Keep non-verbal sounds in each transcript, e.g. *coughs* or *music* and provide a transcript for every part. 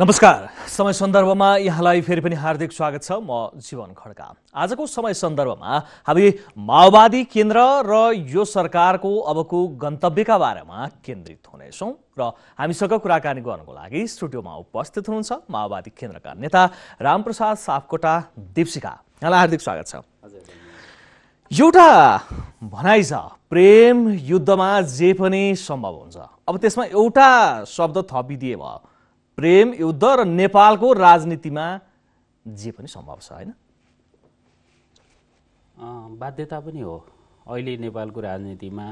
नमस्कार समय सन्दर्भमा यहाँलाई फेरि पनि हार्दिक स्वागत छ म जीवन खड्का आजको समय सन्दर्भमा हामी माओवादी केन्द्र र यो सरकारको अबको गन्तव्यका बारेमा केन्द्रित हुनेछौँ र हामीसँग कुराकानी गर्नको लागि स्टुडियोमा उपस्थित हुनुहुन्छ माओवादी केन्द्रका नेता रामप्रसाद सापकोटा देवसिका यहाँलाई हार्दिक स्वागत छ एउटा भनाइ छ प्रेम युद्धमा जे पनि सम्भव हुन्छ अब त्यसमा एउटा शब्द थपिदिए भयो प्रेम युद्ध र नेपालको राजनीतिमा जे पनि सम्भव छ होइन बाध्यता पनि हो अहिले नेपालको राजनीतिमा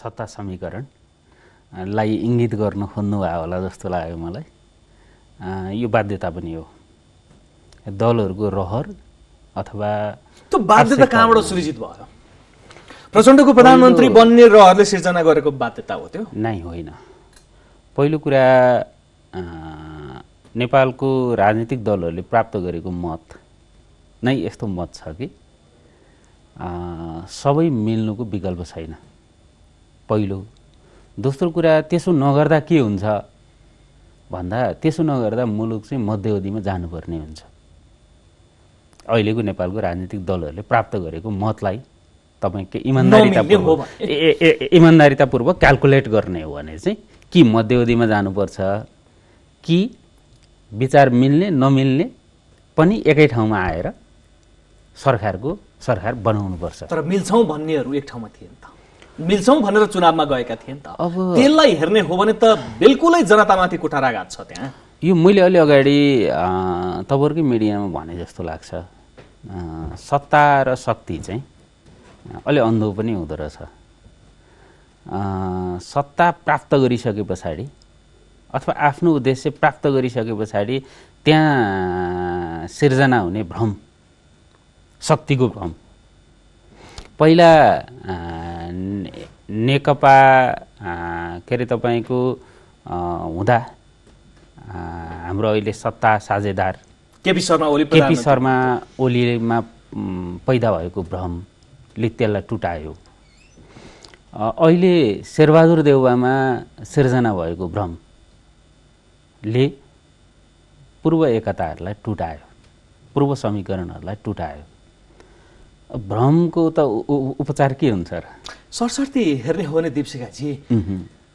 सत्ता समीकरणलाई इङ्गित गर्न खोज्नुभयो होला जस्तो लाग्यो मलाई यो बाध्यता पनि हो दलहरूको रहर अथवा त्यो बाध्यता कहाँबाट सृजित भयो प्रचण्डको प्रधानमन्त्री बन्ने रहरले सिर्जना गरेको बाध्यता हो त्यो नै होइन पहिलो कुरा नेपालको राजनीतिक दलहरूले प्राप्त गरेको मत नै यस्तो मत छ कि सबै मिल्नुको विकल्प छैन पहिलो दोस्रो कुरा त्यसो नगर्दा के हुन्छ भन्दा त्यसो नगर्दा मुलुक चाहिँ मध्यवधिमा जानुपर्ने हुन्छ अहिलेको नेपालको राजनीतिक दलहरूले प्राप्त गरेको मतलाई के इमान्दारितापूर्वक इमान्दारितापूर्वक क्यालकुलेट गर्ने हो भने चाहिँ कि मध्यवधिमा जानुपर्छ कि विचार मिल्ने नमिल्ने पनि एकै ठाउँमा आएर सरकारको सरकार बनाउनुपर्छ तर मिल्छौँ भन्नेहरू एक ठाउँमा थिए नि त मिल्छौँ भनेर चुनावमा गएका थिए नि त अब त्यसलाई हेर्ने हो भने त बिल्कुलै जनतामाथि कुठाराघात छ त्यहाँ यो मैले अलि अगाडि तपाईँहरूकै मिडियामा भने जस्तो लाग्छ सत्ता र शक्ति चाहिँ अलि अन्धो पनि हुँदो रहेछ सत्ता प्राप्त गरिसके पछाडि अथवा आफ्नो उद्देश्य प्राप्त गरिसके पछाडि त्यहाँ सिर्जना हुने भ्रम शक्तिको भ्रम पहिला नेकपा के अरे तपाईँको हुँदा हाम्रो अहिले सत्ता साझेदार केपी शर्मा ओली केपी शर्मा ओलीमा पैदा भएको भ्रमले त्यसलाई टुटायो अहिले शेरबहादुर देउवामा सिर्जना भएको भ्रम ले पूर्व एकताहरूलाई टुटायो पूर्व समीकरणहरूलाई टुटायो भ्रमको त उपचार के हुन्छ र सरस्वती हेर्ने हो भने दिपसिकाजी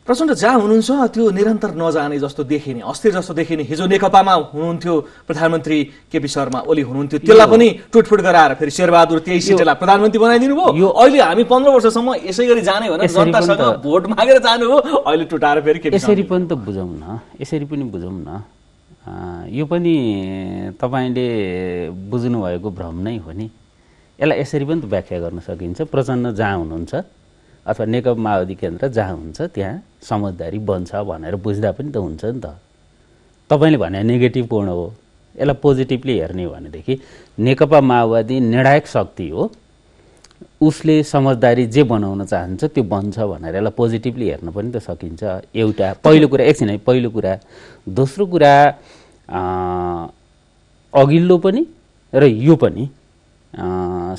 प्रचण्ड जहाँ हुनुहुन्छ त्यो निरन्तर नजाने जस्तो देखिने अस्थिर जस्तो देखिने हिजो नेकपामा हुनुहुन्थ्यो प्रधानमन्त्री केपी शर्मा ओली हुनुहुन्थ्यो त्यसलाई पनि टुटफुट गराएर फेरि शेरबहादुर त्यही सिटलाई प्रधानमन्त्री बनाइदिनु भयो यो अहिले हामी पन्ध्र वर्षसम्म यसै गरी जाने भनेर जनतासँग भोट मागेर जानु हो अहिले टुटाएर फेरि यसरी पनि त बुझौँ न यसरी पनि बुझौँ न यो पनि तपाईँले बुझ्नुभएको भ्रम नै हो नि यसलाई यसरी पनि त व्याख्या गर्न सकिन्छ प्रचण्ड जहाँ हुनुहुन्छ अथवा नेकपा माओवादी केन्द्र जहाँ हुन्छ त्यहाँ समझदारी बन्छ भनेर बुझ्दा पनि त हुन्छ नि त तपाईँले भने नेगेटिभ पूर्ण हो यसलाई पोजिटिभली हेर्ने हो भनेदेखि नेकपा माओवादी निर्णायक शक्ति हो उसले समझदारी जे बनाउन चाहन्छ त्यो बन्छ भनेर यसलाई पोजिटिभली हेर्न पनि त सकिन्छ एउटा पहिलो कुरा एकछिन है पहिलो कुरा दोस्रो कुरा अघिल्लो पनि र यो पनि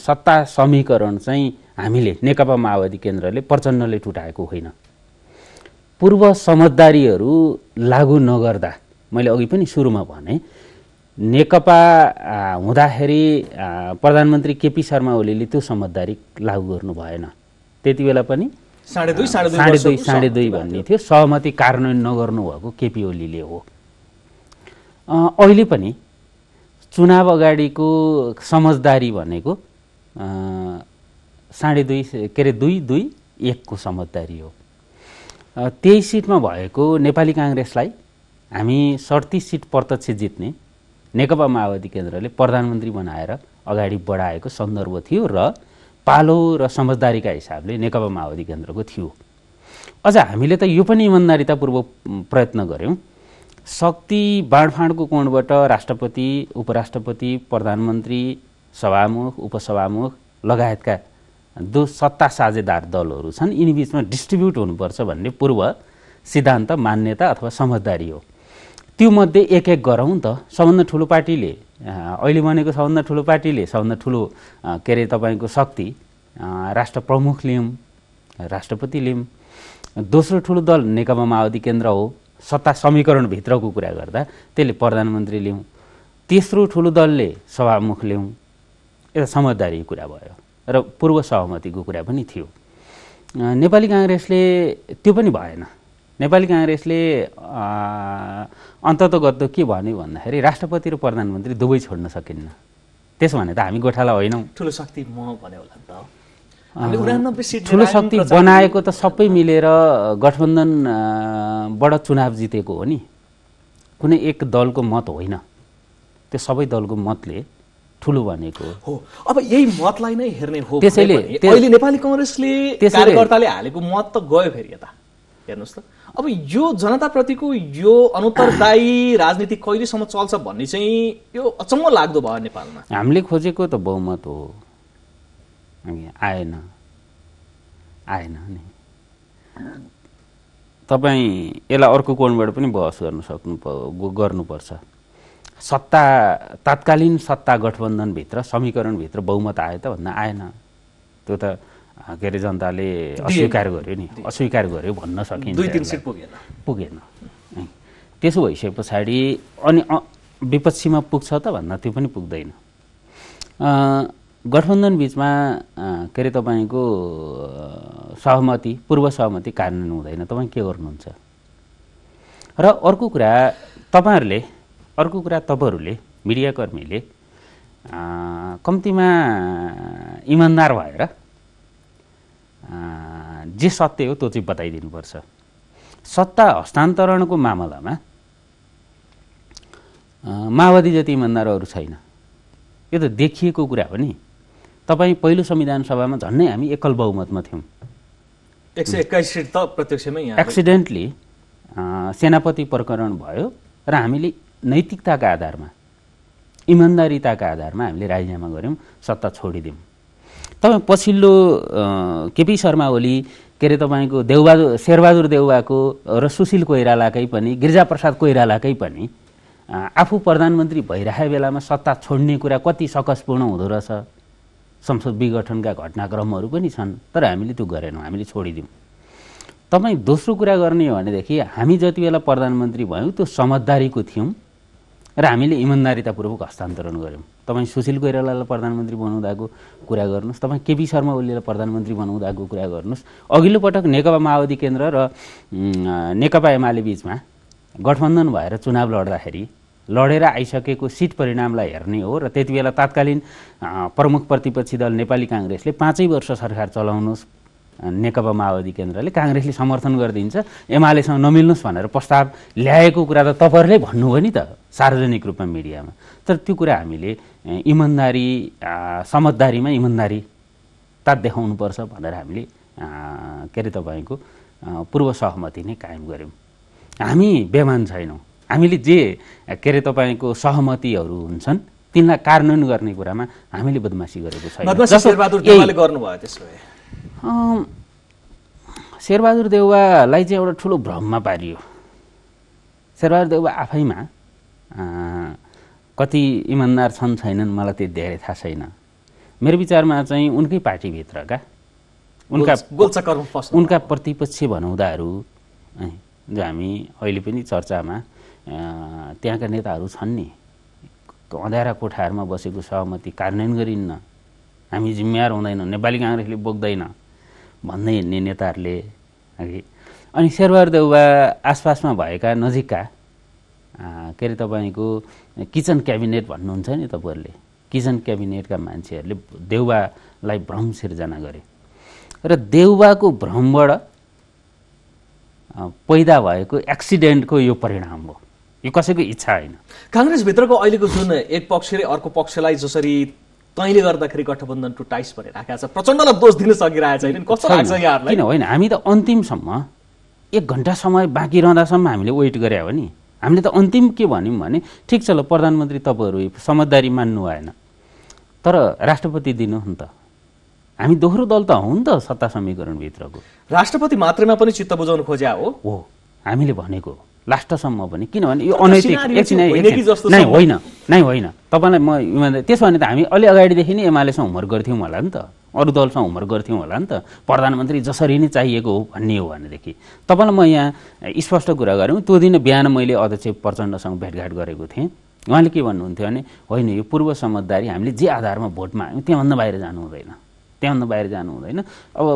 सत्ता समीकरण चाहिँ हामीले नेकपा माओवादी केन्द्रले प्रचण्डले टुटाएको होइन पूर्व समझदारीहरू लागू नगर्दा मैले अघि पनि सुरुमा भने नेकपा हुँदाखेरि प्रधानमन्त्री केपी शर्मा ओलीले त्यो समझदारी लागू गर्नु भएन त्यति बेला पनि साढे दुई साढे दुई साढे दुई भन्ने थियो सहमति कार्यान्वयन नगर्नु भएको केपी ओलीले हो अहिले पनि चुनाव अगाडिको समझदारी भनेको साढे दुई के अरे दुई दुई एकको समझदारी हो तेइस सिटमा भएको नेपाली काङ्ग्रेसलाई हामी सडतिस सिट प्रत्यक्ष जित्ने नेकपा माओवादी केन्द्रले प्रधानमन्त्री बनाएर अगाडि बढाएको सन्दर्भ थियो र पालो र समझदारीका हिसाबले नेकपा माओवादी केन्द्रको थियो अझ हामीले त यो पनि इमान्दारितापूर्वक प्रयत्न गऱ्यौँ शक्ति बाँडफाँडको कोणबाट राष्ट्रपति उपराष्ट्रपति प्रधानमन्त्री सभामुख उपसभामुख लगायतका दो सत्ता साझेदार दलहरू छन् यिनी बिचमा डिस्ट्रिब्युट हुनुपर्छ भन्ने पूर्व सिद्धान्त मान्यता अथवा समझदारी हो त्योमध्ये एक एक गरौँ त सबभन्दा ठुलो पार्टीले अहिले भनेको सबभन्दा ठुलो पार्टीले सबभन्दा ठुलो के अरे तपाईँको शक्ति राष्ट्र प्रमुख लियौँ राष्ट्रपति लियौँ दोस्रो ठुलो दल नेकपा माओवादी केन्द्र हो सत्ता समीकरणभित्रको कुरा गर्दा त्यसले प्रधानमन्त्री लियौँ तेस्रो ठुलो दलले सभामुख लिउँ एउटा समझदारी कुरा भयो र पूर्व सहमतिको कुरा पनि थियो नेपाली काङ्ग्रेसले त्यो पनि भएन नेपाली काङ्ग्रेसले अन्ततगत के भन्यो भन्दाखेरि राष्ट्रपति र प्रधानमन्त्री दुवै छोड्न सकिन्न त्यसो भने त हामी गोठाला होइनौँ ठुलो शक्ति म भन्यो होला नि त ठुलो शक्ति बनाएको त सबै मिलेर गठबन्धनबाट चुनाव जितेको हो नि कुनै एक दलको मत होइन त्यो सबै दलको मतले ठुलो भनेको हो अब यही मतलाई नै हेर्ने हो त्यसैले अहिले नेपाली कङ्ग्रेसले कार्यकर्ताले हालेको मत त गयो फेरि यता हेर्नुहोस् त अब यो जनताप्रतिको यो अनुत्तरदायी *coughs* राजनीति कहिलेसम्म चल्छ भन्ने चाहिँ यो अचम्म लाग्दो भयो नेपालमा हामीले खोजेको त बहुमत हो आएन आएन नि तपाईँ यसलाई अर्को कोणबाट पनि बहस गर्नु सक्नु गर्नुपर्छ सत्ता तात्कालीन सत्ता गठबन्धनभित्र समीकरणभित्र बहुमत आयो त भन्न आएन त्यो त के अरे जनताले अस्वीकार गर्यो नि अस्वीकार गर्यो भन्न सकिन्छ दुई तिन पुगेन पुगेन त्यसो भइसके पछाडि अनि विपक्षीमा पुग्छ त भन्न त्यो पनि पुग्दैन गठबन्धन बिचमा के अरे तपाईँको सहमति पूर्व सहमति कार्यान्वयन हुँदैन तपाईँ के गर्नुहुन्छ र अर्को कुरा तपाईँहरूले अर्को कुरा तपाईँहरूले मिडियाकर्मीले कम्तीमा इमान्दार भएर जे सत्य हो त्यो चाहिँ बताइदिनुपर्छ सत्ता हस्तान्तरणको मामलामा माओवादी जति इमान्दारहरू छैन यो त देखिएको कुरा हो नि तपाईँ पहिलो संविधान सभामा झन्नै हामी एकल बहुमतमा थियौँ एक सय एक्काइस सिट त प्रत्यक्षमै एक्सिडेन्टली सेनापति प्रकरण भयो र हामीले नैतिकताका आधारमा इमान्दारिताका आधारमा हामीले राजीनामा गऱ्यौँ सत्ता छोडिदिउँ तपाईँ पछिल्लो केपी शर्मा ओली के अरे तपाईँको देउबहादुर शेरबहादुर देउवाको र सुशील कोइरालाकै पनि गिरिजाप्रसाद कोइरालाकै पनि आफू प्रधानमन्त्री भइरहेको बेलामा सत्ता छोड्ने कुरा कति सकसपूर्ण हुँदो रहेछ संसद विघटनका घटनाक्रमहरू पनि छन् तर हामीले त्यो गरेनौँ हामीले छोडिदिउँ तपाईँ दोस्रो कुरा गर्ने हो भनेदेखि हामी जति बेला प्रधानमन्त्री भयौँ त्यो समझदारीको थियौँ र हामीले इमान्दारितापूर्वक हस्तान्तरण गऱ्यौँ तपाईँ सुशील कोइरालालाई प्रधानमन्त्री बनाउँदाको कुरा गर्नुहोस् तपाईँ केपी शर्मा ओलीलाई प्रधानमन्त्री बनाउँदाको कुरा गर्नुहोस् अघिल्लो पटक नेकपा माओवादी केन्द्र र नेकपा एमाले बिचमा गठबन्धन भएर चुनाव लड्दाखेरि लडेर आइसकेको सिट परिणामलाई हेर्ने हो र त्यति बेला तात्कालीन प्रमुख प्रतिपक्षी दल नेपाली काङ्ग्रेसले पाँचै वर्ष सरकार चलाउनुहोस् नेकपा माओवादी केन्द्रले काङ्ग्रेसले समर्थन गरिदिन्छ एमालेसँग नमिल्नुहोस् भनेर प्रस्ताव ल्याएको कुरा त तपाईँहरूले भन्नुभयो नि त सार्वजनिक रूपमा मिडियामा तर त्यो कुरा हामीले इमान्दारी समझदारीमा इमान्दारीता देखाउनुपर्छ भनेर हामीले के अरे तपाईँको पूर्व सहमति नै कायम गऱ्यौँ हामी बेमान छैनौँ हामीले जे के अरे तपाईँको सहमतिहरू हुन्छन् तिनलाई कार्यान्वयन गर्ने कुरामा हामीले बदमासी गरेको छैन शेरबहादुर देउवालाई चाहिँ एउटा ठुलो भ्रममा पारियो शेरबहादुर देउवा आफैमा कति इमान्दार छन् छैनन् मलाई त्यति धेरै थाहा छैन मेरो विचारमा चाहिँ उनकै पार्टीभित्रका उनका उनका प्रतिपक्ष भनाउँदाहरू जो हामी अहिले पनि चर्चामा त्यहाँका नेताहरू छन् नि अँध्यारा कोठाहरूमा बसेको सहमति कार्यान्वयन गरिन्न हामी जिम्मेवार हुँदैनौँ नेपाली काङ्ग्रेसले बोक्दैन भन्दै हिँड्ने नेताहरूले अनि शेरबहादुर देउवा आसपासमा भएका नजिकका के अरे तपाईँको किचन क्याबिनेट भन्नुहुन्छ नि तपाईँहरूले किचन क्याबिनेटका मान्छेहरूले देउबालाई भ्रम सिर्जना गरे र देउबाको भ्रमबाट पैदा भएको एक्सिडेन्टको यो परिणाम हो यो कसैको इच्छा होइन काङ्ग्रेसभित्रको अहिलेको जुन एक पक्षले अर्को पक्षलाई जसरी तैँले गर्दाखेरि गठबन्धन टुटाइस भनेर छ प्रचण्डलाई दोष दिन सकिरहेको छैन कस्तो लाग्छ यहाँहरूलाई किन होइन हामी त अन्तिमसम्म एक घन्टा समय बाँकी रहँदासम्म हामीले वेट गरे हो नि हामीले त अन्तिम के भन्यौँ भने ठिक छ ल प्रधानमन्त्री तपाईँहरू समझदारी मान्नु भएन तर राष्ट्रपति दिनु नि त हामी दोहोरो दल त हो नि त सत्ता समीकरणभित्रको राष्ट्रपति मात्रैमा पनि चित्त बुझाउनु खोज्या हो हो हामीले भनेको लास्टसम्म पनि किनभने यो अनैतिक नै होइन नै होइन तपाईँलाई म त्यसो भने त हामी अलि अगाडिदेखि नै एमालेसँग होमवर्क गर्थ्यौँ होला नि त अरू दलसँग होमवर्क गर्थ्यौँ होला नि त प्रधानमन्त्री जसरी नै चाहिएको हो भन्ने हो भनेदेखि तपाईँलाई म यहाँ स्पष्ट कुरा गरौँ त्यो दिन बिहान मैले अध्यक्ष प्रचण्डसँग भेटघाट गरेको थिएँ उहाँले के भन्नुहुन्थ्यो भने होइन यो पूर्व समझदारी हामीले जे आधारमा भोटमा आयौँ त्यहाँभन्दा बाहिर जानु हुँदैन त्यहाँभन्दा बाहिर जानु हुँदैन अब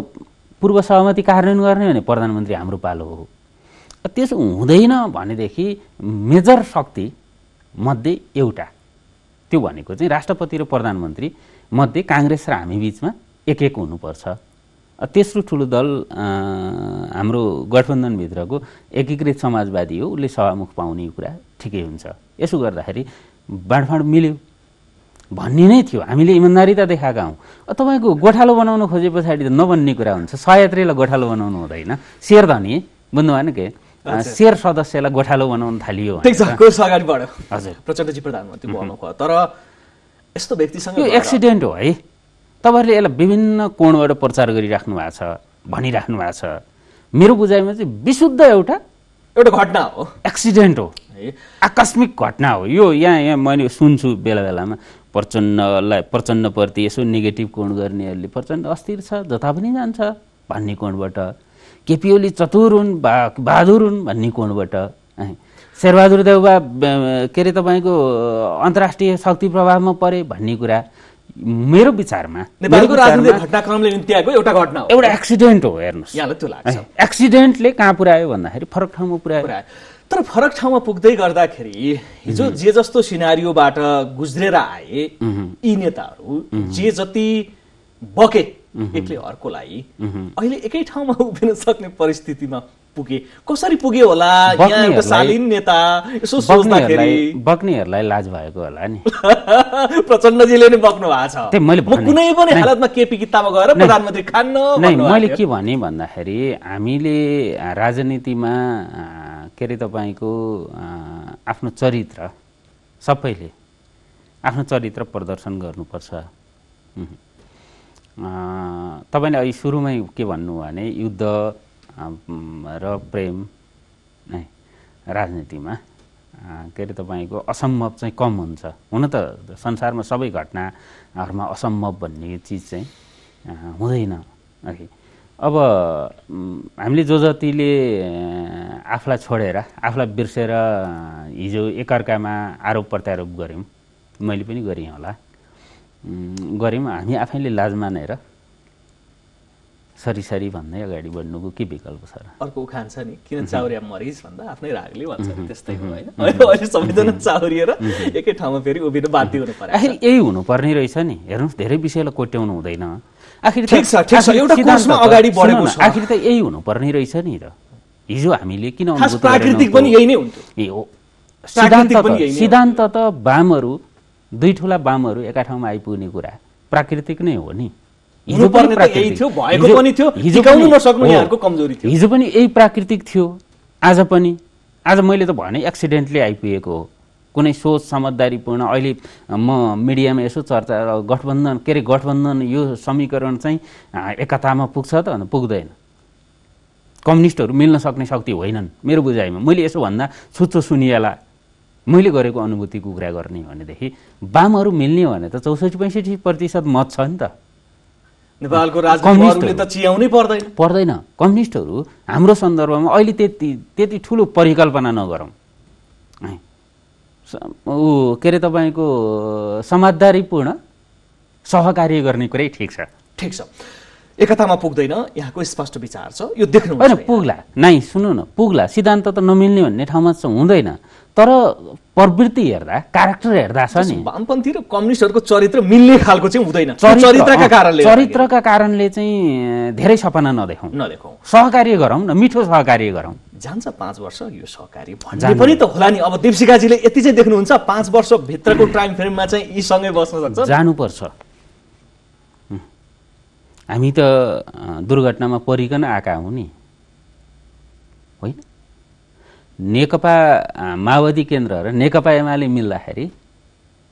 पूर्व सहमति कार्यान्वयन गर्ने भने प्रधानमन्त्री हाम्रो पालो हो त्यसो हुँदैन भनेदेखि मेजर शक्ति मध्ये एउटा त्यो भनेको चाहिँ राष्ट्रपति र प्रधानमन्त्री मध्ये काङ्ग्रेस र हामी बिचमा एक एक हुनुपर्छ तेस्रो ठुलो दल हाम्रो गठबन्धनभित्रको एकीकृत समाजवादी हो उसले सभामुख पाउने कुरा ठिकै हुन्छ यसो गर्दाखेरि बाँडफाँड मिल्यो भन्ने नै थियो हामीले इमान्दारी त देखाएका हौँ तपाईँको गोठालो बनाउन खोजे पछाडि त नबन्ने कुरा हुन्छ सयत्रेलाई गोठालो बनाउनु हुँदैन सेयर धनी बुझ्नु भएन के शेर सदस्यलाई गोठालो बनाउन थालियो प्रचण्डजी प्रधानमन्त्री तर यस्तो व्यक्तिसँग एक्सिडेन्ट हो है तपाईँहरूले यसलाई विभिन्न कोणबाट प्रचार गरिराख्नु भएको छ भनिराख्नु भएको छ मेरो बुझाइमा चाहिँ विशुद्ध एउटा एउटा घटना हो एक्सिडेन्ट हो आकस्मिक घटना हो यो यहाँ यहाँ मैले सुन्छु बेला बेलामा प्रचण्डलाई प्रचण्डप्रति यसो नेगेटिभ कोण गर्नेहरूले प्रचण्ड अस्थिर छ जता पनि जान्छ भन्ने कोणबाट केपी ओली चतुर हुन् बहादुर हुन् भन्ने कोणबाट है शेरबहादुर देउबा के अरे तपाईँको अन्तर्राष्ट्रिय शक्ति प्रभावमा परे भन्ने कुरा मेरो विचारमा नेपालको राजनीतिक घटनाक्रमले निम्ति आएको एउटा घटना हो एउटा एक्सिडेन्ट हो हेर्नुहोस् यहाँलाई त्यो लाग्छ एक्सिडेन्टले कहाँ पुऱ्यायो भन्दाखेरि फरक ठाउँमा पुऱ्यायो तर फरक ठाउँमा पुग्दै गर्दाखेरि हिजो जे जस्तो सिनारियोबाट गुज्रेर आए यी नेताहरू जे जति बके Mhm. एकले अर्कोलाई mhm. अहिले एकै ठाउँमा उभिन सक्ने परिस्थितिमा पुगे कसरी पुगे होला शालीन नेता यसो सोच्दाखेरि बग्नेहरूलाई लाज भएको होला नि *laughs* प्रचण्डजीले नै बग्नु भएको छ मैले कुनै पनि हालतमा केपी किताबमा गएर प्रधानमन्त्री खान्न मैले के भने भन्दाखेरि हामीले राजनीतिमा के अरे तपाईँको आफ्नो चरित्र सबैले आफ्नो चरित्र प्रदर्शन गर्नुपर्छ तपाईँले अघि सुरुमै के भन्नु भने युद्ध र प्रेम नै राजनीतिमा के अरे तपाईँको असम्भव चाहिँ कम हुन्छ हुन त संसारमा सबै घटनाहरूमा असम्भव भन्ने चिज चाहिँ हुँदैन है अब हामीले जो जतिले आफूलाई छोडेर आफूलाई बिर्सेर हिजो एकअर्कामा आरोप प्रत्यारोप गऱ्यौँ मैले पनि गरेँ होला गऱ्यौँ हामी आफैले लाज मानेर सरी सरी भन्दै अगाडि बढ्नुको के विकल्प छ र अर्को उखान छ नि किन चाउरिया मरिस भन्दा आफ्नै रागले भन्छ त्यस्तै हो होइन अहिले सबैजना चाउरिएर एकै ठाउँमा फेरि उभिनु बाध्य हुनु पर्यो आखिर यही हुनुपर्ने रहेछ नि हेर्नुहोस् धेरै विषयलाई कोट्याउनु हुँदैन आखिर आखिर त यही हुनुपर्ने रहेछ नि र हिजो हामीले किन सिद्धान्त त वामहरू दुई ठुला बामहरू एका ठाउँमा आइपुग्ने कुरा प्राकृतिक नै हो नि हिजो पनि यही प्राकृतिक थियो आज पनि आज मैले त भने एक्सिडेन्टली आइपुगेको हो कुनै सोच समझदारीपूर्ण अहिले म मिडियामा यसो चर्चा गठबन्धन के अरे गठबन्धन यो समीकरण चाहिँ एकतामा पुग्छ त अन्त पुग्दैन कम्युनिस्टहरू मिल्न सक्ने शक्ति होइनन् मेरो बुझाइमा मैले यसो भन्दा छुच्चो सुनिएला मैले गरेको अनुभूतिको कुरा गर्ने भनेदेखि वामहरू मिल्ने भने त चौसठी पैँसठी प्रतिशत मत छ नि त नेपालको त चियाउनै पर्दैन पर्दैन कम्युनिस्टहरू हाम्रो सन्दर्भमा अहिले त्यति त्यति ठुलो परिकल्पना नगरौँ ऊ के अरे तपाईँको समाजदारीपूर्ण सहकार्य गर्ने कुरै ठिक छ ठिक छ एकतामा पुग्दैन यहाँको स्पष्ट विचार छ यो देख्नु होइन पुग्ला नाइ सुन्नु न पुग्ला सिद्धान्त त नमिल्ने भन्ने ठाउँमा चाहिँ हुँदैन तर प्रवृत्ति हेर्दा क्यारेक्टर हेर्दा छ नि वामपन्थी र कम्युनिस्टहरूको चरित्र मिल्ने खालको चाहिँ हुँदैन चरित्रका कारणले चरित्रका कारणले चाहिँ धेरै सपना नदेखाउँ नदेखाउँ सहकार्य गरौँ न मिठो सहकारी गरौँ जान्छ पाँच वर्ष यो सहकारी भन्ने पनि त होला नि अब देवसिकाजीले यति चाहिँ देख्नुहुन्छ पाँच वर्षभित्रको टाइम फ्रेममा चाहिँ सँगै बस्न सक्छ जानुपर्छ हामी त दुर्घटनामा परिकन आएका हौँ नि होइन नेकपा माओवादी केन्द्र र नेकपा एमाले मिल्दाखेरि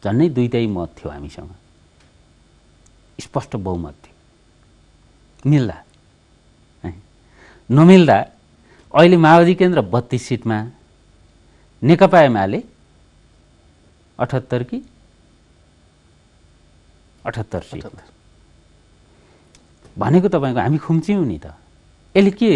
झन्नै दुइटै मत थियो हामीसँग स्पष्ट बहुमत थियो मिल्दा है नमिल्दा अहिले माओवादी केन्द्र बत्तिस सिटमा नेकपा एमाले अठहत्तर कि अठहत्तर सिट भनेको तपाईँको हामी खुम्च्यौँ नि त यसले के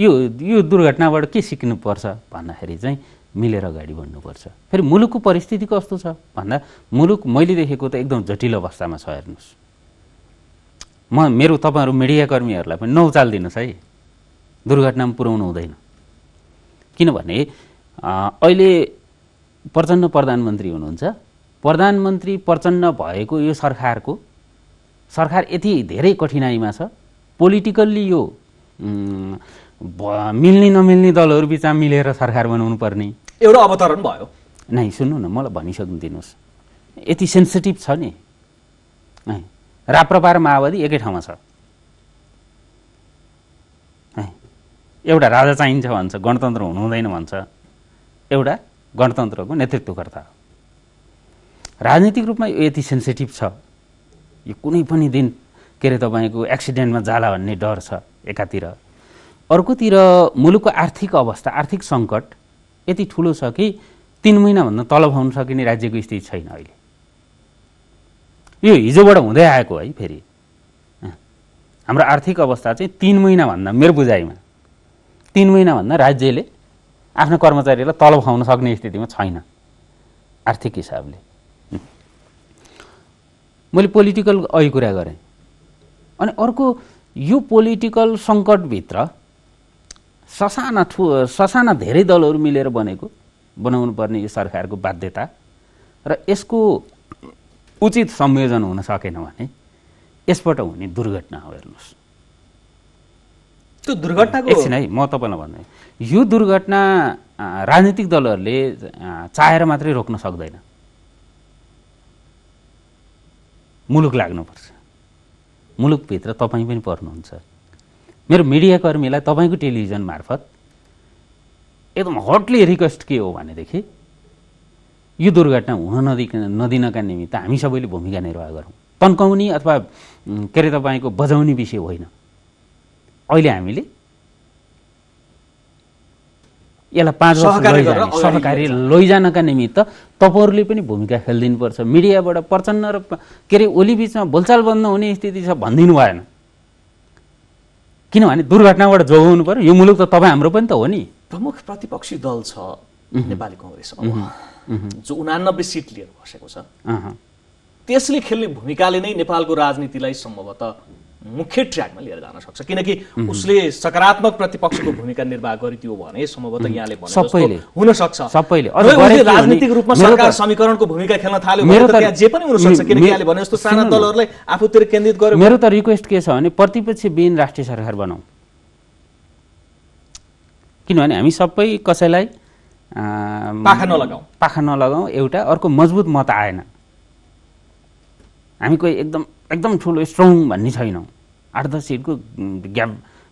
यो यो दुर्घटनाबाट के सिक्नुपर्छ भन्दाखेरि चाहिँ मिलेर अगाडि बढ्नुपर्छ फेरि मुलुकको परिस्थिति कस्तो छ भन्दा मुलुक मैले देखेको त एकदम जटिल अवस्थामा छ हेर्नुहोस् म मेरो तपाईँहरू मिडियाकर्मीहरूलाई पनि नौचाल दिनुहोस् है दुर्घटनामा पुर्याउनु हुँदैन किनभने अहिले प्रचण्ड प्रधानमन्त्री हुनुहुन्छ प्रधानमन्त्री प्रचण्ड भएको यो सरकारको सरकार यति धेरै कठिनाइमा छ पोलिटिकल्ली यो मिल्ने नमिल्ने दलहरू बिचमा मिलेर सरकार बनाउनु पर्ने एउटा अवतरण भयो नै सुन्नु न मलाई भनिसक्नु दिनुहोस् यति सेन्सिटिभ छ नि राप्रपा र माओवादी एकै ठाउँमा छ एउटा राजा चाहिन्छ भन्छ गणतन्त्र हुनु हुँदैन भन्छ एउटा गणतन्त्रको नेतृत्वकर्ता राजनीतिक रूपमा यो यति सेन्सिटिभ छ यो कुनै पनि दिन के अरे तपाईँको एक्सिडेन्टमा जाला भन्ने डर छ एकातिर अर्कोतिर मुलुकको आर्थिक अवस्था आर्थिक सङ्कट यति ठुलो छ कि तिन महिनाभन्दा तलब हुन सकिने राज्यको स्थिति छैन अहिले यो हिजोबाट हुँदै आएको है फेरि हाम्रो आर्थिक अवस्था चाहिँ तिन महिनाभन्दा मेरो बुझाइमा तिन महिनाभन्दा राज्यले आफ्नो कर्मचारीलाई तलब खुवाउन सक्ने स्थितिमा छैन आर्थिक हिसाबले मैले पोलिटिकल अहिले कुरा गरेँ अनि अर्को यो पोलिटिकल सङ्कटभित्र ससाना ठु ससाना धेरै दलहरू मिलेर बनेको बनाउनु पर्ने यो सरकारको बाध्यता र यसको उचित संयोजन हुन सकेन भने यसबाट हुने दुर्घटना हो हेर्नुहोस् त्यो दुर्घटनाको एकछिन है म तपाईँलाई भन्दै यो दुर्घटना राजनीतिक दलहरूले चाहेर मात्रै रोक्न सक्दैन मुलुक लाग्नुपर्छ मुलुकभित्र तपाईँ पनि पर्नुहुन्छ मेरो मिडियाकर्मीलाई तपाईँको टेलिभिजन मार्फत एकदम हटली रिक्वेस्ट के हो भनेदेखि यो दुर्घटना हुन नदि नदिनका निमित्त हामी सबैले भूमिका निर्वाह गरौँ तन्काउने अथवा के अरे तपाईँको बजाउने विषय होइन अहिले हामीले यसलाई पाँच वर्ष सहकारी लैजानका निमित्त तपाईँहरूले पनि भूमिका खेलिदिनुपर्छ मिडियाबाट प्रचण्ड र के अरे ओली बिचमा बोलचाल बन्द हुने स्थिति छ भनिदिनु भएन किनभने दुर्घटनाबाट जोगाउनु पऱ्यो यो मुलुक त तपाईँ हाम्रो पनि त हो नि प्रमुख प्रतिपक्षी दल छ नेपाली कङ्ग्रेस जो उनानब्बे सिट लिएर बसेको छ त्यसले खेल्ने भूमिकाले नै नेपालको राजनीतिलाई सम्भवतः मुख्य ट्र्याकमा लिएर जान सक्छ किनकि उसले सकारात्मक प्रतिपक्षको भूमिका निर्वाह गरिदियो भने सम्भवतः यहाँले भने हुन सक्छ सबैले राजनीतिक रूपमा सरकार समीकरणको भूमिका खेल्न थाल्यो मेरो त जे पनि हुन सक्छ किनकि यहाँले भने जस्तो साना दलहरूलाई आफूतिर केन्द्रित गर्यो मेरो त रिक्वेस्ट के छ भने प्रतिपक्ष बिन राष्ट्रिय सरकार बनाऊ किनभने हामी सबै कसैलाई पाखा नलगाउँ पाखा नलगाउँ एउटा अर्को मजबुत मत आएन हामी कोही एकदम एकदम ठुलो स्ट्रङ भन्ने छैनौँ आठ दस सिटको ग्याप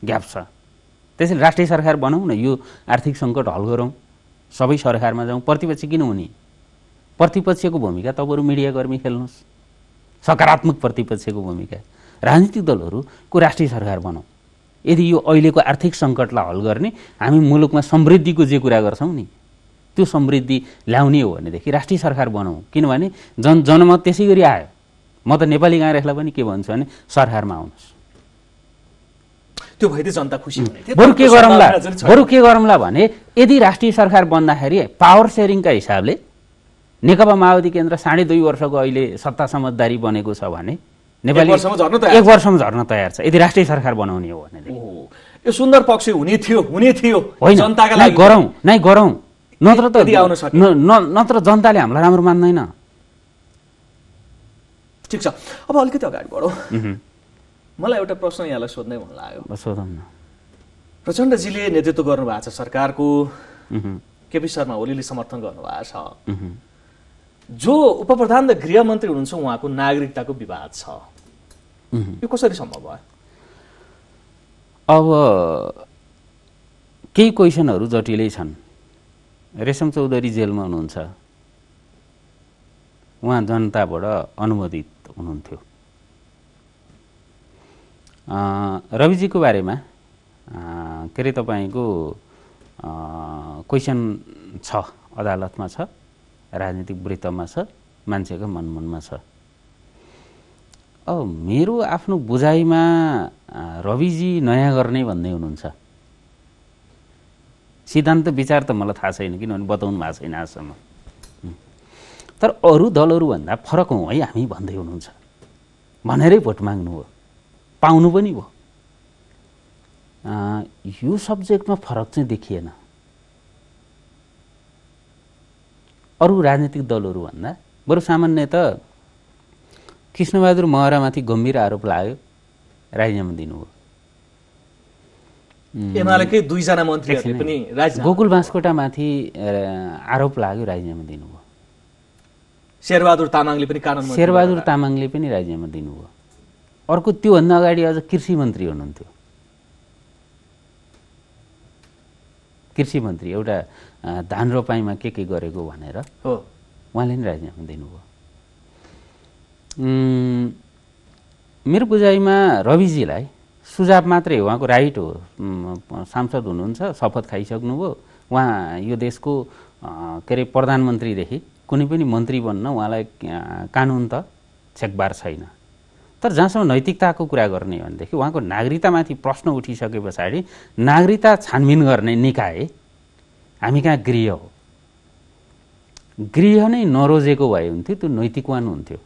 ग्याप छ त्यसैले राष्ट्रिय सरकार बनाऊ न यो आर्थिक सङ्कट हल गरौँ सबै सरकारमा जाउँ प्रतिपक्ष किन हुने प्रतिपक्षको भूमिका तपाईँहरू मिडियाकर्मी खेल्नुहोस् सकारात्मक प्रतिपक्षको भूमिका राजनीतिक दलहरूको राष्ट्रिय सरकार बनाऊ यदि यो अहिलेको आर्थिक सङ्कटलाई हल गर्ने हामी मुलुकमा समृद्धिको जे कुरा गर्छौँ नि त्यो समृद्धि ल्याउने हो भनेदेखि राष्ट्रिय सरकार बनाऊ किनभने जन जनमत त्यसै गरी आयो म त नेपाली काङ्ग्रेसलाई पनि के भन्छु भने सरकारमा आउनुहोस् त्यो त जनता खुसी बरु के गरौँला बरु के गरौँला भने यदि राष्ट्रिय सरकार बन्दाखेरि पावर सेयरिङका हिसाबले नेकपा माओवादी केन्द्र साढे दुई वर्षको अहिले सत्ता समझदारी बनेको छ भने नेपाली एक वर्षमा झर्न तयार छ यदि राष्ट्रिय सरकार बनाउने हो भने यो सुन्दर पक्ष हुने थियो हुने थियो जनताका लागि गरौँ नै गरौँ नत्र त नत्र जनताले हामीलाई राम्रो मान्दैन ठिक छ अब अलिकति अगाडि बढौँ मलाई एउटा प्रश्न यहाँलाई सोध्नै मन लाग्यो न प्रचण्डजीले नेतृत्व गर्नुभएको छ सरकारको केपी शर्मा ओलीले समर्थन गर्नुभएको छ जो उपप्रधान र गृहमन्त्री हुनुहुन्छ उहाँको नागरिकताको विवाद छ यो कसरी सम्भव भयो अब केही क्वेसनहरू जटिलै छन् रेशम चौधरी जेलमा हुनुहुन्छ उहाँ जनताबाट अनुमोदित हुनुहुन्थ्यो रविजीको बारेमा के अरे तपाईँको क्वेसन छ अदालतमा छ राजनीतिक वृत्तमा छ मान्छेको मनमनमा छ अब मेरो आफ्नो बुझाइमा रविजी नयाँ गर्ने भन्दै हुनुहुन्छ सिद्धान्त विचार त मलाई थाहा छैन किनभने बताउनु भएको छैन आजसम्म तर अरू दलहरूभन्दा फरक हौँ है हामी भन्दै हुनुहुन्छ भनेरै भोट माग्नु हो पाउनु पनि हो यो सब्जेक्टमा फरक चाहिँ देखिएन अरू राजनीतिक दलहरूभन्दा बरु सामान्य सामान्यत कृष्णबहादुर महरामाथि गम्भीर आरोप लाग्यो राजीनामा दिनुभयो गोकुल बाँसकोटामाथि आरोप लाग्यो राजीनामा दिनुभयो शेरबहादुर तामाङले पनि कारण शेरबहादुर तामाङले पनि राजीनामा दिनुभयो अर्को त्योभन्दा अगाडि अझ कृषि मन्त्री हुनुहुन्थ्यो कृषि मन्त्री एउटा धान रोपाइमा के के गरेको भनेर हो उहाँले नि राजीनामा दिनुभयो मेरो बुझाइमा रविजीलाई सुझाव मात्रै हो उहाँको राइट हो सांसद हुनुहुन्छ शपथ खाइसक्नुभयो उहाँ यो देशको के अरे प्रधानमन्त्रीदेखि कुनै पनि मन्त्री बन्न उहाँलाई कानुन त छेकबार छैन तर जहाँसम्म नैतिकताको कुरा गर्ने हो भनेदेखि उहाँको नागरिकतामाथि प्रश्न उठिसके पछाडि नागरिकता छानबिन गर्ने निकाय हामी कहाँ गृह हो गृह नै नरोजेको भए हुन्थ्यो त्यो नैतिकवान हुन्थ्यो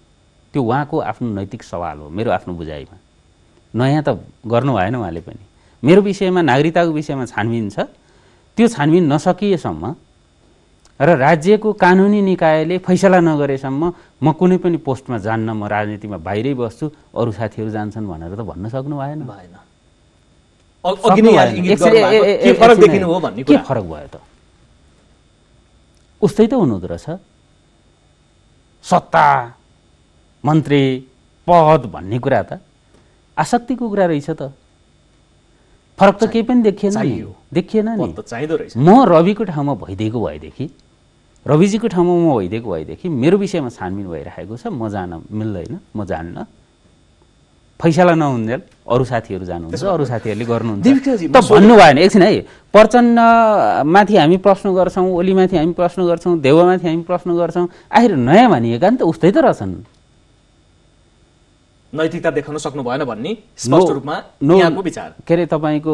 त्यो उहाँको आफ्नो नैतिक सवाल हो मेरो आफ्नो बुझाइमा नयाँ त गर्नु भएन उहाँले पनि मेरो विषयमा नागरिकताको विषयमा छानबिन छ त्यो छानबिन नसकिएसम्म र राज्यको कानुनी निकायले फैसला नगरेसम्म म कुनै पनि पोस्टमा जान्न म राजनीतिमा बाहिरै बस्छु अरू साथीहरू जान्छन् भनेर त भन्न सक्नु भएन भएन के फरक भयो त उस्तै त हुनुहुँदो रहेछ सत्ता मन्त्री पद भन्ने कुरा त आसक्तिको कुरा रहेछ त फरक त केही पनि देखिएन देखिएन नि म रविको ठाउँमा भइदिएको भएदेखि रविजीको ठाउँमा म भइदिएको भएदेखि मेरो विषयमा छानबिन भइराखेको छ म जान मिल्दैन म जान्न फैसला नहुन्जेल अरू साथीहरू जानुहुन्छ अरू साथीहरूले गर्नुहुन्छ भन्नुभयो भने एकछिन है प्रचण्डमाथि हामी प्रश्न गर्छौँ ओलीमाथि हामी प्रश्न गर्छौँ देवमाथि हामी प्रश्न गर्छौँ आखिर नयाँ भनिएका नि त उस्तै त रहेछन् नैतिकता देखाउन सक्नु भएन भन्ने स्पष्ट रूपमा के अरे तपाईँको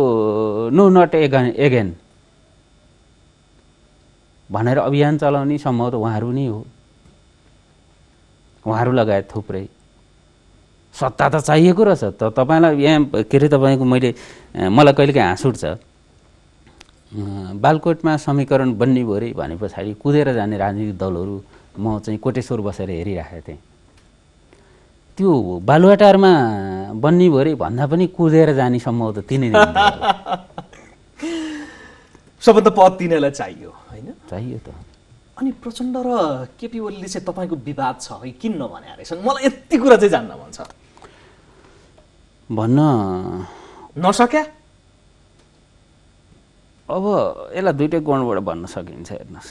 नो नट एगेन एगेन भनेर अभियान चलाउने त उहाँहरू नै हो उहाँहरू लगायत थुप्रै सत्ता त चाहिएको रहेछ त तपाईँलाई यहाँ के अरे तपाईँको मैले मलाई कहिलेकाहीँ हाँस उठ्छ बालकोटमा समीकरण बन्ने भयो अरे भने पछाडि कुदेर जाने राजनीतिक दलहरू म चाहिँ कोटेश्वर बसेर हेरिरहेको थिएँ त्यो बालुवाटारमा बन्ने भयो अरे भन्दा पनि कुदेर जाने सम्भव त तिनै *laughs* सबभन्दा पद तिनीहरूलाई चाहियो चाहियो त अनि प्रचण्ड र केपी ओलीले चाहिँ तपाईँको विवाद छ है किन नभने रहेछन् मलाई यति कुरा चाहिँ जान्न मन छ भन्न नसक्या अब यसलाई दुइटै कोणबाट भन्न सकिन्छ हेर्नुहोस्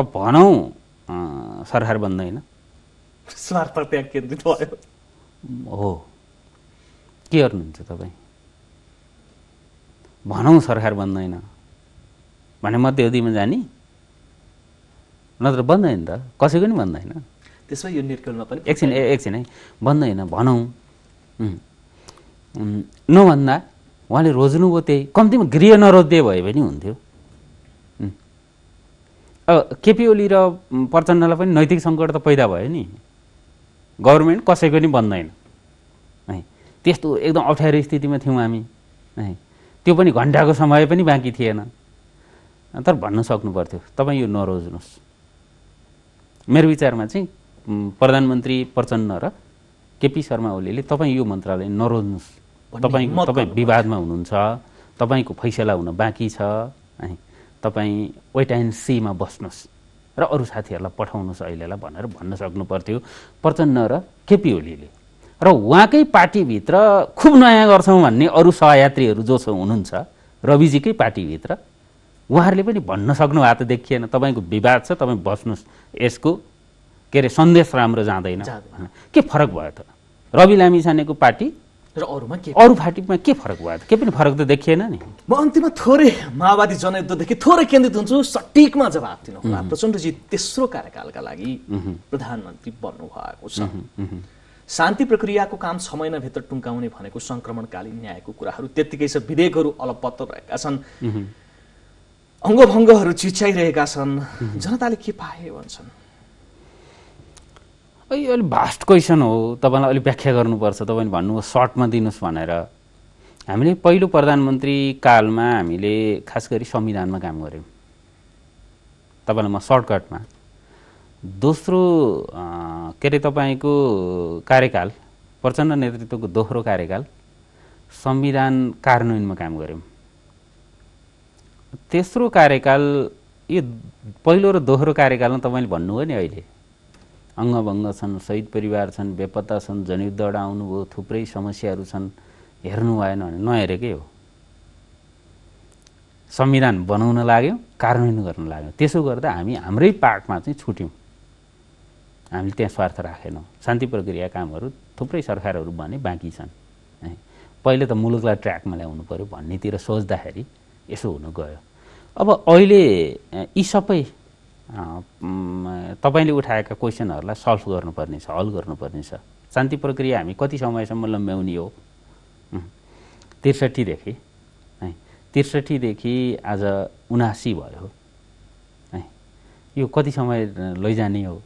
अब भनौँ सरकार बन्दैन स्वार्थ त्यहाँ केन्द्रित भयो हो के गर्नुहुन्छ तपाईँ भनौँ सरकार बन्दैन भने मध्यवधिमा जाने नत्र बन्दैन त कसैको नि भन्दैन त्यसमा यो निर्कलमा पनि एकछिन एकछिन है भन्दैन भनौँ नभन्दा उहाँले हो त्यही कम्तीमा गृह नरोज्दै भए पनि हुन्थ्यो अब केपी ओली र प्रचण्डलाई पनि नैतिक सङ्कट त पैदा भयो नि गभर्मेन्ट कसैको नि बन्दैन है त्यस्तो एकदम अप्ठ्यारो स्थितिमा थियौँ हामी है त्यो पनि घन्टाको समय पनि बाँकी थिएन तर भन्न सक्नु पर्थ्यो तपाईँ यो नरोज्नुहोस् मेरो विचारमा चाहिँ प्रधानमन्त्री प्रचण्ड र केपी शर्मा ओलीले तपाईँ यो मन्त्रालय नरोज्नुहोस् तपाईँ तपाईँ विवादमा हुनुहुन्छ तपाईँको फैसला हुन बाँकी छ है तपाईँ वेट एन्ड सीमा बस्नुहोस् र अरू साथीहरूलाई पठाउनुहोस् अहिलेलाई भनेर भन्न सक्नु पर्थ्यो प्रचण्ड र केपी ओलीले र उहाँकै पार्टीभित्र खुब नयाँ गर्छौँ भन्ने अरू सहयात्रीहरू जो छ हुनुहुन्छ रविजीकै पार्टीभित्र उहाँहरूले पनि भन्न सक्नु भएको त देखिएन तपाईँको विवाद छ तपाईँ बस्नुहोस् यसको के अरे सन्देश राम्रो जाँदैन के फरक भयो त रवि लामिछानेको पार्टी र अरूमा के अरू पार्टीमा के फरक भयो त केही पनि फरक त देखिएन नि म अन्तिममा थोरै माओवादी जनयुद्धदेखि थोरै केन्द्रित हुन्छु सटिकमा जवाब दिनु प्रचण्डजी तेस्रो कार्यकालका लागि प्रधानमन्त्री बन्नु भएको छ शान्ति प्रक्रियाको काम छ महिनाभित्र टुङ्काउने भनेको सङ्क्रमणकालीन न्यायको कुराहरू त्यत्तिकै छ विधेयकहरू अलपत्र रहेका छन् अङ्गभङ्गहरू चिच्याइरहेका छन् जनताले के पाए भन्छन् यो अलिक भास्ट क्वेसन हो तपाईँलाई अलिक व्याख्या गर्नुपर्छ तपाईँले भन्नुभयो सर्टमा दिनुहोस् भनेर हामीले पहिलो प्रधानमन्त्री कालमा हामीले खास गरी संविधानमा काम गऱ्यौँ तपाईँलाई म सर्टकटमा दोस्रो के अरे तपाईँको कार्यकाल प्रचण्ड नेतृत्वको दोस्रो कार्यकाल संविधान कार्यान्वयनमा काम गऱ्यौँ तेस्रो कार्यकाल यो पहिलो र दोस्रो कार्यकालमा तपाईँले भन्नुभयो नि अहिले अङ्गभङ्ग छन् शहीद परिवार छन् बेपत्ता छन् जनयुद्धबाट आउनुभयो थुप्रै समस्याहरू छन् हेर्नु भएन भने नहेरेकै हो संविधान बनाउन लाग्यौँ कार्यान्वयन गर्न लाग्यौँ त्यसो गर्दा हामी हाम्रै पार्टमा चाहिँ छुट्यौँ हामीले त्यहाँ स्वार्थ राखेनौँ शान्ति प्रक्रिया कामहरू थुप्रै सरकारहरू भने बाँकी छन् है पहिले त मुलुकलाई ट्र्याकमा ल्याउनु पऱ्यो भन्नेतिर सोच्दाखेरि यसो हुन गयो अब अहिले यी सबै तपाईँले उठाएका क्वेसनहरूलाई सल्भ गर्नुपर्ने छ हल गर्नुपर्नेछ शान्ति प्रक्रिया हामी कति समयसम्म लम्ब्याउने हो त्रिसठीदेखि है त्रिसठीदेखि आज उनासी भयो है यो कति समय लैजाने हो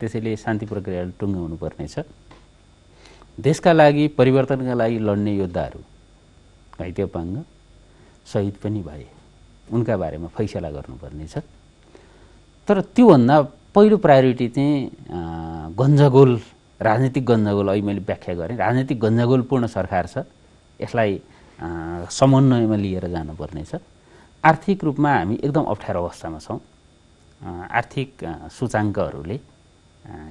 त्यसैले शान्ति प्रक्रिया टुङ्ग्याउनु पर्नेछ देशका लागि परिवर्तनका लागि लड्ने योद्धाहरू घाइते पाङ्ग सहीद पनि भए उनका बारेमा फैसला गर्नुपर्नेछ तर त्योभन्दा पहिलो प्रायोरिटी चाहिँ गन्जगोल राजनीतिक गन्जगोल अहिले मैले व्याख्या गरेँ राजनीतिक गन्जगोलपूर्ण सरकार छ यसलाई समन्वयमा लिएर जानुपर्नेछ आर्थिक रूपमा हामी एकदम अप्ठ्यारो अवस्थामा छौँ आर्थिक सूचाङ्कहरूले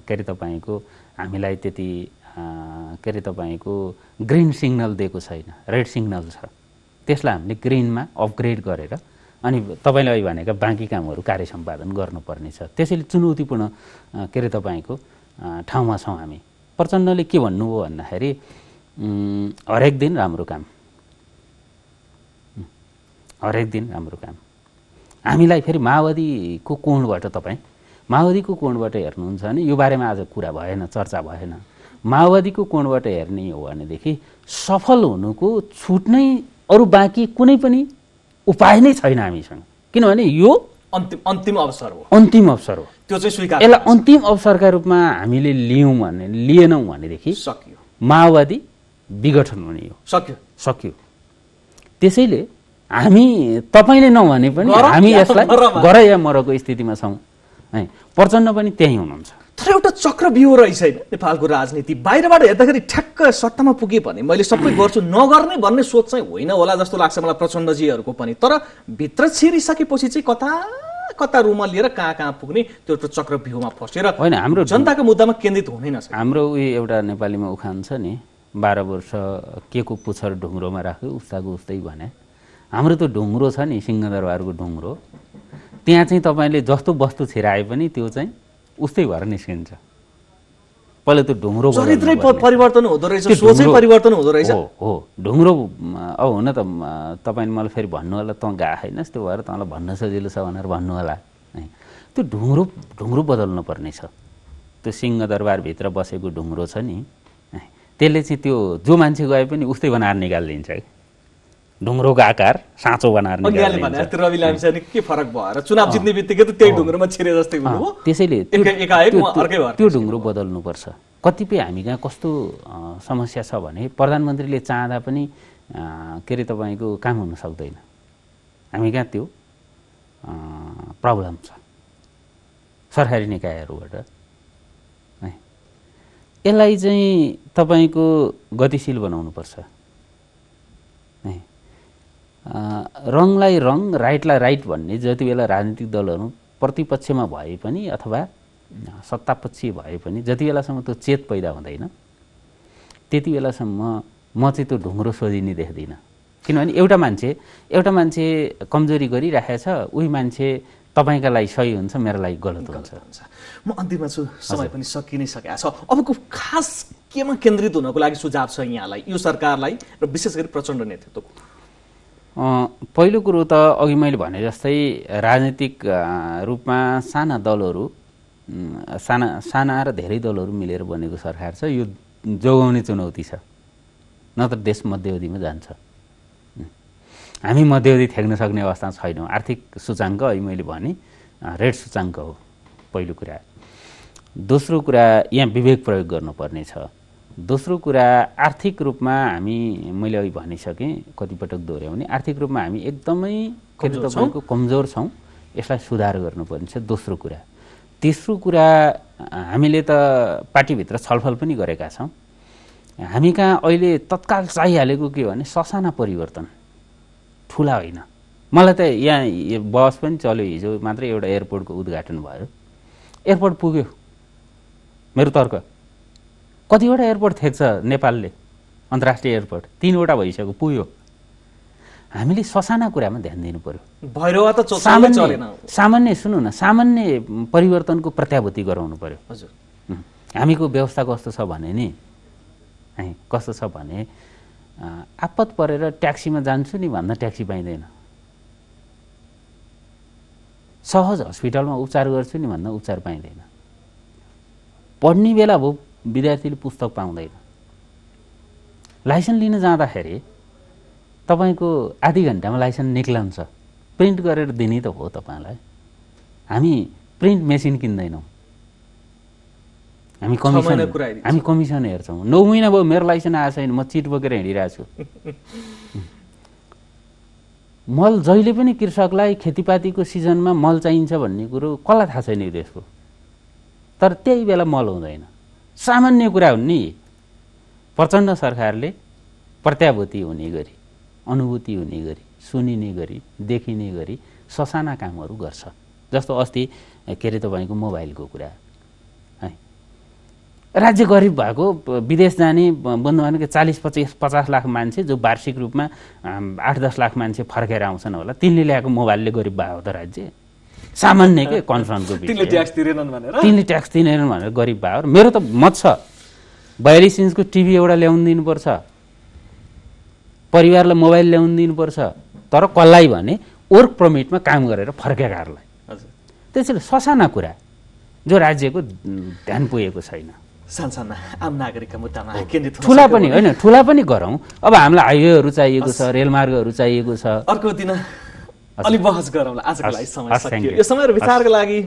के अरे तपाईँको हामीलाई त्यति के अरे तपाईँको ग्रिन सिग्नल दिएको छैन रेड सिग्नल छ त्यसलाई हामीले ग्रिनमा अपग्रेड गरेर अनि तपाईँले अहिले भनेका बाँकी कामहरू कार्य सम्पादन गर्नुपर्नेछ त्यसैले चुनौतीपूर्ण के अरे तपाईँको ठाउँमा छौँ हामी प्रचण्डले के भन्नुभयो भन्दाखेरि हरेक दिन राम्रो काम हरेक दिन राम्रो काम हामीलाई फेरि माओवादीको कोणबाट तपाईँ माओवादीको कोणबाट हेर्नुहुन्छ भने यो बारेमा आज कुरा भएन चर्चा भएन माओवादीको कोणबाट हेर्ने हो भनेदेखि सफल हुनुको छुट नै अरू बाँकी कुनै पनि उपाय नै छैन हामीसँग किनभने यो अन्तिम अन्तिम अवसर हो अन्तिम अवसर हो त्यो चाहिँ स्वीकार यसलाई अन्तिम अवसरका रूपमा हामीले लियौँ भने लिएनौँ भनेदेखि सकियो माओवादी विघटन हुने हो सक्यो सकियो त्यसैले हामी तपाईँले नभने पनि हामी यसलाई गर या मरको स्थितिमा छौँ है प्रचण्ड पनि त्यहीँ हुनुहुन्छ तर एउटा चक्रव्यूह रहेछ होइन नेपालको राजनीति बाहिरबाट हेर्दाखेरि ठ्याक्क सत्तामा पुगे भने मैले सबै hmm. गर्छु नगर्ने भन्ने सोच चाहिँ होइन होला जस्तो लाग्छ मलाई प्रचण्डजीहरूको पनि तर भित्र छिरिसकेपछि चाहिँ कता कता रुमा लिएर कहाँ कहाँ पुग्ने त्यो एउटा चक्रव्यूहमा फसेर होइन हाम्रो जनताको मुद्दामा केन्द्रित हुँदैन हाम्रो उयो एउटा नेपालीमा उखान छ नि बाह्र वर्ष के को पुच्छर ढुङ्ग्रोमा राख्यो उस्ताको उस्तै भने हाम्रो त ढुङ्ग्रो छ नि सिंहदरबारको ढुङ्ग्रो त्यहाँ चाहिँ तपाईँले जस्तो वस्तु छिराए पनि त्यो चाहिँ उस्तै भएर निस्किन्छ पहिला त्यो ढुङ्ग्रो चरित्रै परिवर्तन हुँदो रहेछ सोचै परिवर्तन हुँदो रहेछ हो ढुङ्ग्रो अब हुन त तपाईँले मलाई फेरि भन्नु होला तँ गा होइन त्यो भएर तँलाई भन्न सजिलो छ भनेर भन्नु होला है त्यो ढुङ्ग्रो ढुङ्ग्रो बदल्नु पर्ने छ त्यो सिंहदरबारभित्र बसेको ढुङ्ग्रो छ नि त्यसले चाहिँ त्यो जो मान्छे गए पनि उस्तै बनाएर निकालिदिन्छ कि ढुङ्ग्रोको आकार साँचो बनाएर त्यसैले त्यो ढुङ्ग्रो बदल्नुपर्छ कतिपय हामी कहाँ कस्तो समस्या छ भने प्रधानमन्त्रीले चाहँदा पनि के अरे तपाईँको काम हुन सक्दैन हामी कहाँ त्यो प्रब्लम छ सरकारी निकायहरूबाट है यसलाई चाहिँ तपाईँको गतिशील बनाउनुपर्छ रङलाई रङ राइटलाई राइट भन्ने जति बेला राजनीतिक दलहरू प्रतिपक्षमा भए पनि अथवा सत्तापक्षी भए पनि जति बेलासम्म त्यो चेत पैदा हुँदैन त्यति बेलासम्म म चाहिँ त्यो ढुङ्ग्रो सोधिने देख्दिनँ किनभने एउटा मान्छे एउटा मान्छे कमजोरी गरिराखेको छ उही मान्छे तपाईँका लागि सही हुन्छ मेरो लागि गलत हुन्छ म अन्तिममा छु समय पनि सकि नै सकेको छ अबको खास केमा केन्द्रित हुनको लागि सुझाव छ यहाँलाई यो सरकारलाई र विशेष गरी प्रचण्ड नेतृत्वको पहिलो कुरो त अघि मैले भने जस्तै राजनीतिक रूपमा साना दलहरू साना साना र धेरै दलहरू मिलेर बनेको सरकार छ यो जोगाउने चुनौती छ नत्र देश मध्यवधिमा जान्छ हामी मध्यवधि थ्याक्न सक्ने अवस्था छैनौँ आर्थिक सूचाङ्क अहिले मैले भने रेड सूचाङ्क हो पहिलो कुरा दोस्रो कुरा यहाँ विवेक प्रयोग गर्नुपर्ने छ दोस्रो कुरा आर्थिक रूपमा हामी मैले अघि भनिसकेँ कतिपटक दोहोऱ्याउने आर्थिक रूपमा हामी एकदमै के तपाईँको कमजोर छौँ यसलाई सुधार गर्नुपर्ने छ दोस्रो कुरा तेस्रो कुरा हामीले त पार्टीभित्र छलफल पनि गरेका छौँ हामी कहाँ अहिले तत्काल चाहिहालेको के भने ससाना परिवर्तन ठुला होइन मलाई त यहाँ बस पनि चल्यो हिजो मात्रै एउटा एयरपोर्टको उद्घाटन भयो एयरपोर्ट पुग्यो मेरो तर्क कतिवटा एयरपोर्ट थेक्छ नेपालले अन्तर्राष्ट्रिय एयरपोर्ट तिनवटा भइसक्यो पुग्यो हामीले ससाना कुरामा ध्यान दिनु पर्यो सामान्य सुन्नु न सामान्य परिवर्तनको प्रत्याभूति गराउनु पर्यो हजुर हामीको व्यवस्था कस्तो छ भने नि कस्तो छ भने आपत परेर ट्याक्सीमा जान्छु नि भन्दा ट्याक्सी पाइँदैन सहज हस्पिटलमा उपचार गर्छु नि भन्दा उपचार पाइँदैन पढ्ने बेला भयो विद्यार्थीले पुस्तक पाउँदैन लाइसेन्स लिन जाँदाखेरि तपाईँको आधी घन्टामा लाइसेन्स निक्लन्छ प्रिन्ट गरेर दिने त हो तपाईँलाई हामी प्रिन्ट मेसिन किन्दैनौँ हामी कमिसन हामी कमिसन हेर्छौँ नौ महिना भयो मेरो लाइसेन्स आएको छैन म चिट बोकेर हिँडिरहेको छु *laughs* मल जहिले पनि कृषकलाई खेतीपातीको सिजनमा मल चाहिन्छ भन्ने कुरो कसलाई थाहा छैन यो देशको तर त्यही बेला मल हुँदैन सामान्य कुरा हुन् नि प्रचण्ड सरकारले प्रत्याभूति हुने गरी अनुभूति हुने गरी सुनिने गरी देखिने गरी ससाना कामहरू गर्छ जस्तो अस्ति के अरे तपाईँको मोबाइलको कुरा है राज्य गरिब भएको विदेश जाने बन्धु भनेको चालिस पच्चिस पचास लाख मान्छे जो वार्षिक रूपमा आठ दस लाख मान्छे फर्केर आउँछन् होला तिनले ल्याएको मोबाइलले गरिब भएको त राज्य सामान्य के कन्फर्मको तिनले ट्याक्स तिरेनन् भनेर तिनले ट्याक्स भनेर गरिब भयो मेरो त मत छ बयालिस इन्चको टिभी एउटा ल्याउनु दिनुपर्छ परिवारलाई मोबाइल ल्याउनु दिनुपर्छ तर कसलाई भने वर्क पर्मिटमा काम गरेर फर्केकाहरूलाई त्यसैले ससाना कुरा जो राज्यको ध्यान पुगेको छैन आम नागरिकका मुद्दामा ठुला पनि होइन ठुला पनि गरौँ अब हामीलाई हाइवेहरू चाहिएको छ रेलमार्गहरू चाहिएको छ अर्को दिन अलिक बहस गरौँला आजको लागि समय सकियो यो समय र विचारको लागि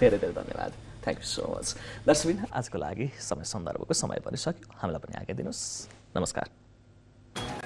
धेरै धेरै धन्यवाद थ्याङ्क यू सो मच दर्शविन आजको लागि समय सन्दर्भको समय पनि सक्यो हामीलाई पनि आज्ञा दिनुहोस् नमस्कार